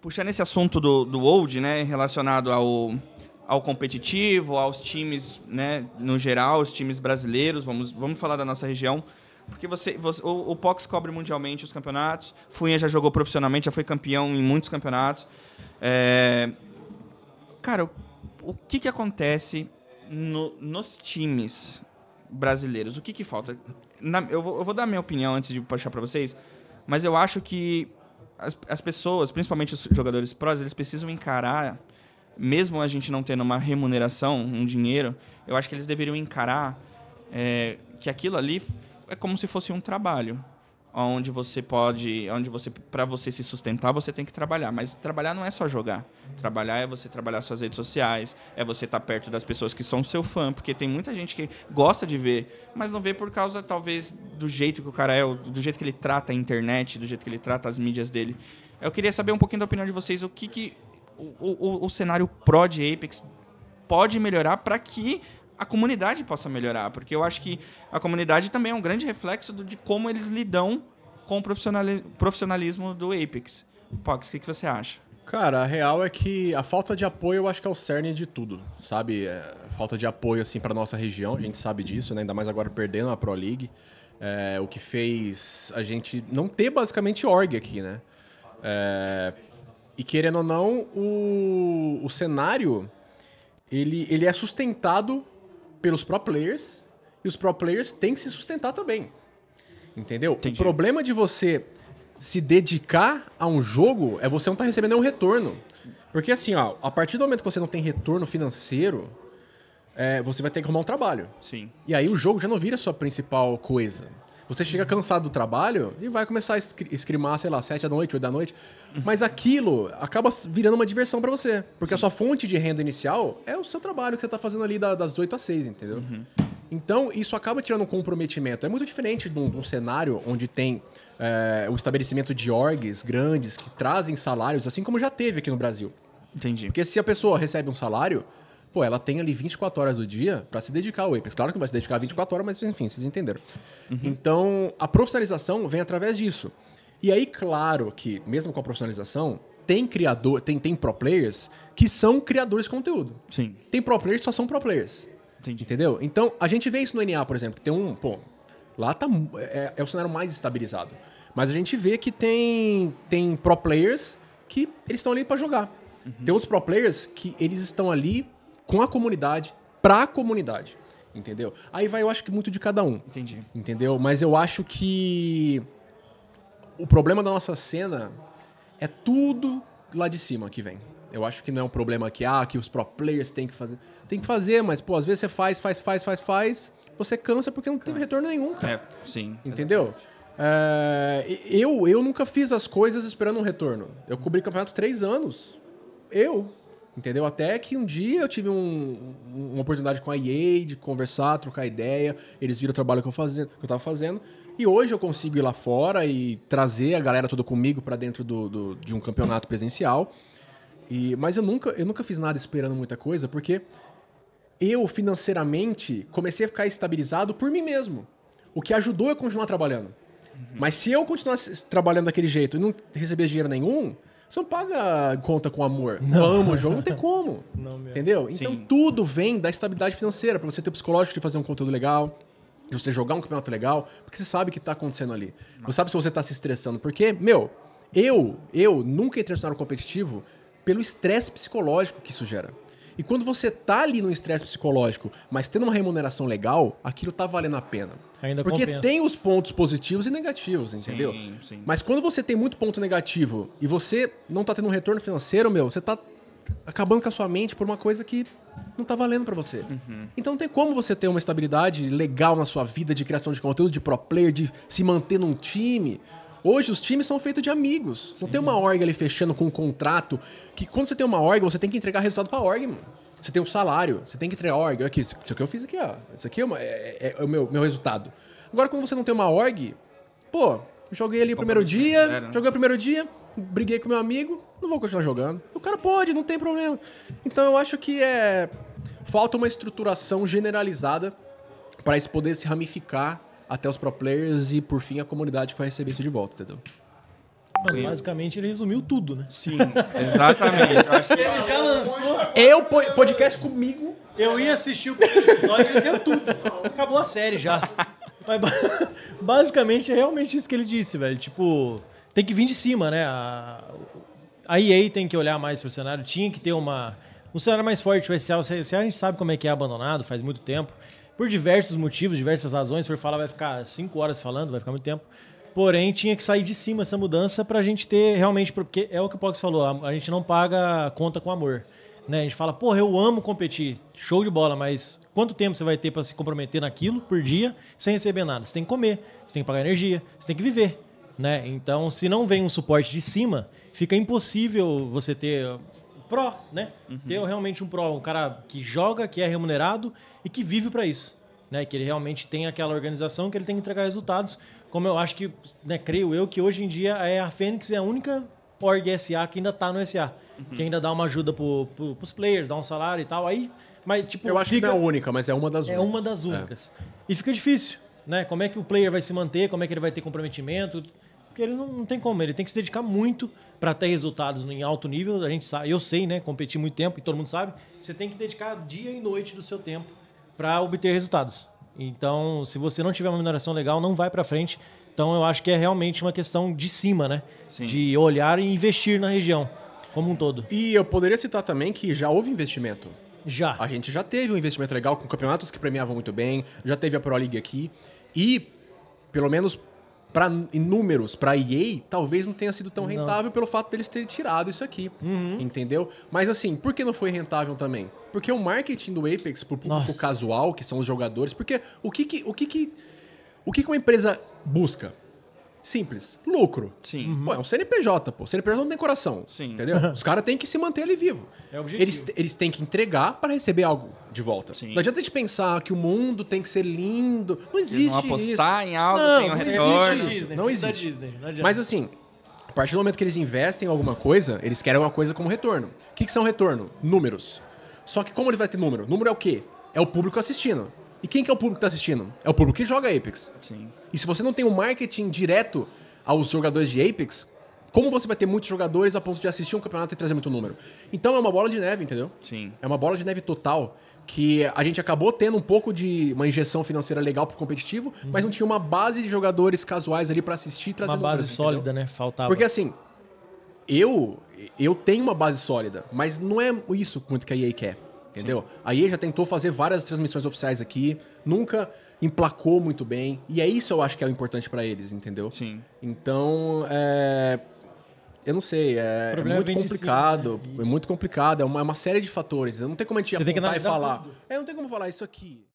puxando esse assunto do, do Old, né, relacionado ao, ao competitivo, aos times, né, no geral, os times brasileiros, vamos, vamos falar da nossa região, porque você, você o, o Pox cobre mundialmente os campeonatos, Funha já jogou profissionalmente, já foi campeão em muitos campeonatos. É, cara, o, o, que, que acontece no, nos times brasileiros? O que, que falta? Na, eu, vou, eu vou dar minha opinião antes de puxar para vocês, mas eu acho que as, as pessoas, principalmente os jogadores prós, eles precisam encarar, mesmo a gente não tendo uma remuneração, um dinheiro, eu acho que eles deveriam encarar é, que aquilo ali é como se fosse um trabalho onde você pode, onde você para você se sustentar, você tem que trabalhar, mas trabalhar não é só jogar. Trabalhar é você trabalhar suas redes sociais, é você estar tá perto das pessoas que são seu fã, porque tem muita gente que gosta de ver, mas não vê por causa talvez do jeito que o cara é, do jeito que ele trata a internet, do jeito que ele trata as mídias dele. Eu queria saber um pouquinho da opinião de vocês, o que que o, o, o cenário pró de Apex pode melhorar para que a comunidade possa melhorar, porque eu acho que a comunidade também é um grande reflexo de como eles lidam com o profissionalismo do Apex. Pox, o que, que você acha? Cara, a real é que a falta de apoio eu acho que é o cerne de tudo, sabe? É, falta de apoio, assim, para nossa região, a gente sabe disso, né? Ainda mais agora perdendo a Pro League. É, o que fez a gente não ter basicamente org aqui, né? É, e querendo ou não, o, o cenário ele, ele é sustentado pelos pro players e os pro players têm que se sustentar também. Entendeu? Entendi. O problema de você se dedicar a um jogo é você não estar tá recebendo nenhum retorno. Porque assim, ó, a partir do momento que você não tem retorno financeiro, é, você vai ter que arrumar um trabalho. Sim. E aí o jogo já não vira a sua principal coisa. Você chega uhum. cansado do trabalho e vai começar a escrimar, sei lá, 7 da noite, 8 da noite. Uhum. Mas aquilo acaba virando uma diversão para você. Porque Sim. a sua fonte de renda inicial é o seu trabalho que você tá fazendo ali das 8 às 6, entendeu? Uhum. Então, isso acaba tirando um comprometimento. É muito diferente de um, de um cenário onde tem é, o estabelecimento de orgs grandes que trazem salários, assim como já teve aqui no Brasil. Entendi. Porque se a pessoa recebe um salário, pô, ela tem ali 24 horas do dia para se dedicar ao Apex. Claro que não vai se dedicar 24 horas, mas enfim, vocês entenderam. Uhum. Então, a profissionalização vem através disso. E aí, claro que, mesmo com a profissionalização, tem criador, tem, tem pro players que são criadores de conteúdo. Sim. Tem pro players que só são pro players. Entendi. Entendeu? Então, a gente vê isso no NA, por exemplo, que tem um, pô, lá tá, é, é o cenário mais estabilizado. Mas a gente vê que tem, tem pro players que eles estão ali para jogar. Uhum. Tem outros pro players que eles estão ali com a comunidade, para a comunidade. Entendeu? Aí vai, eu acho que muito de cada um. Entendi. Entendeu? Mas eu acho que o problema da nossa cena é tudo lá de cima que vem. Eu acho que não é um problema que, ah, que os pro players têm que fazer. Tem que fazer, mas, pô, às vezes você faz, faz, faz, faz, faz, você cansa porque não cansa. retorno nenhum, cara. É, sim. Entendeu? É, eu, eu nunca fiz as coisas esperando um retorno. Eu cobri campeonato três anos. Eu, Entendeu? Até que um dia eu tive um, uma oportunidade com a EA de conversar, trocar ideia. Eles viram o trabalho que eu, estava que eu tava fazendo. E hoje eu consigo ir lá fora e trazer a galera toda comigo para dentro do, do, de um campeonato presencial. E, mas eu nunca, eu nunca fiz nada esperando muita coisa, porque eu financeiramente comecei a ficar estabilizado por mim mesmo. O que ajudou eu continuar trabalhando. Uhum. Mas se eu continuasse trabalhando daquele jeito e não receber dinheiro nenhum, você não paga conta com amor. Não. Amo o jogo, não tem como. Não Entendeu? Então tudo vem da estabilidade financeira, para você ter o psicológico de fazer um conteúdo legal, de você jogar um campeonato legal, porque você sabe o que está acontecendo ali. Nossa. Você sabe se você está se estressando. Porque, meu, eu, eu nunca entrei no cenário competitivo pelo estresse psicológico que isso gera. E quando você tá ali no estresse psicológico, mas tendo uma remuneração legal, aquilo tá valendo a pena. Ainda Porque compensa. tem os pontos positivos e negativos, entendeu? Sim, sim. Mas quando você tem muito ponto negativo e você não tá tendo um retorno financeiro, meu, você tá acabando com a sua mente por uma coisa que não tá valendo para você. Uhum. Então não tem como você ter uma estabilidade legal na sua vida de criação de conteúdo, de pro player, de se manter num time, Hoje os times são feitos de amigos. Sim. Não tem uma org ali fechando com um contrato que quando você tem uma org, você tem que entregar resultado pra org, mano. Você tem um salário, você tem que entregar a org. Aqui, isso aqui eu fiz aqui, ó. Isso aqui é, uma, é, é, é o meu, meu resultado. Agora, quando você não tem uma org, pô, joguei ali o primeiro dia, galera, né? joguei o primeiro dia, briguei com meu amigo, não vou continuar jogando. O cara pode, não tem problema. Então eu acho que é falta uma estruturação generalizada para isso poder se ramificar até os pro players e, por fim, a comunidade que vai receber isso de volta, entendeu? Mano, basicamente ele resumiu tudo, né? Sim, exatamente. acho que ele já lançou. Eu, podcast comigo. Eu ia assistir o episódio e ele deu tudo. Acabou a série já. Mas basicamente é realmente isso que ele disse, velho. Tipo, tem que vir de cima, né? A, EA tem que olhar mais pro cenário. Tinha que ter uma. Um cenário mais forte. O SEA, o SEA a gente sabe como é que é abandonado faz muito tempo por diversos motivos, diversas razões, se for falar vai ficar cinco horas falando, vai ficar muito tempo. Porém, tinha que sair de cima essa mudança para a gente ter realmente. Porque é o que o Pox falou, a, a gente não paga conta com amor. Né? A gente fala, porra, eu amo competir, show de bola, mas quanto tempo você vai ter para se comprometer naquilo por dia sem receber nada? Você tem que comer, você tem que pagar energia, você tem que viver. Né? Então, se não vem um suporte de cima, fica impossível você ter pró, né? Uhum. Ter realmente um pró, um cara que joga, que é remunerado e que vive para isso. Né? Que ele realmente tem aquela organização que ele tem que entregar resultados. Como eu acho que, né, creio eu, que hoje em dia é a Fênix é a única org SA que ainda tá no SA. Uhum. Que ainda dá uma ajuda pro, pro, pros players, dá um salário e tal. Aí, mas, tipo, eu acho fica... que não é a única, mas é uma das é únicas. É uma das é. únicas. É. E fica difícil, né? Como é que o player vai se manter, como é que ele vai ter comprometimento ele não, não tem como, ele tem que se dedicar muito para ter resultados em alto nível. A gente sabe, eu sei, né? Competi muito tempo e todo mundo sabe. Você tem que dedicar dia e noite do seu tempo para obter resultados. Então, se você não tiver uma mineração legal, não vai para frente. Então, eu acho que é realmente uma questão de cima, né? Sim. De olhar e investir na região como um todo. E eu poderia citar também que já houve investimento. Já. A gente já teve um investimento legal com campeonatos que premiavam muito bem, já teve a Pro League aqui. E, pelo menos para números, para EA, talvez não tenha sido tão rentável não. pelo fato deles terem tirado isso aqui, uhum. entendeu? Mas assim, por que não foi rentável também? Porque o marketing do Apex pro público casual, que são os jogadores, porque o que que, o que que o que, que uma empresa busca? simples. Lucro. Sim. Uhum. Pô, é um CNPJ, pô. CNPJ não tem coração. Sim. Entendeu? Os caras têm que se manter ali vivo. É o objetivo. Eles, eles têm que entregar para receber algo de volta. Sim. Não adianta a gente pensar que o mundo tem que ser lindo. Não existe não apostar isso. em algo não, sem o retorno. Não existe. Não existe. Disney, não Mas assim, a partir do momento que eles investem em alguma coisa, eles querem uma coisa como retorno. O que, que são retorno? Números. Só que como ele vai ter número? Número é o quê? É o público assistindo. E quem que é o público que está assistindo? É o público que joga Apex. Sim. E se você não tem um marketing direto aos jogadores de Apex, como você vai ter muitos jogadores a ponto de assistir um campeonato e trazer muito número? Então é uma bola de neve, entendeu? Sim. É uma bola de neve total que a gente acabou tendo um pouco de uma injeção financeira legal pro competitivo, uhum. mas não tinha uma base de jogadores casuais ali para assistir, trazer uma base sólida, entendeu? né? Faltava. Porque assim, eu eu tenho uma base sólida, mas não é isso muito que a EA quer entendeu? Sim. A EA já tentou fazer várias transmissões oficiais aqui, nunca emplacou muito bem. E é isso eu acho que é o importante para eles, entendeu? Sim. Então, é... Eu não sei, é, é muito complicado. né? É muito complicado, é uma, é uma série de fatores. Né? Não tem como a gente Você apontar e falar. Tudo. É, não tem como falar isso aqui.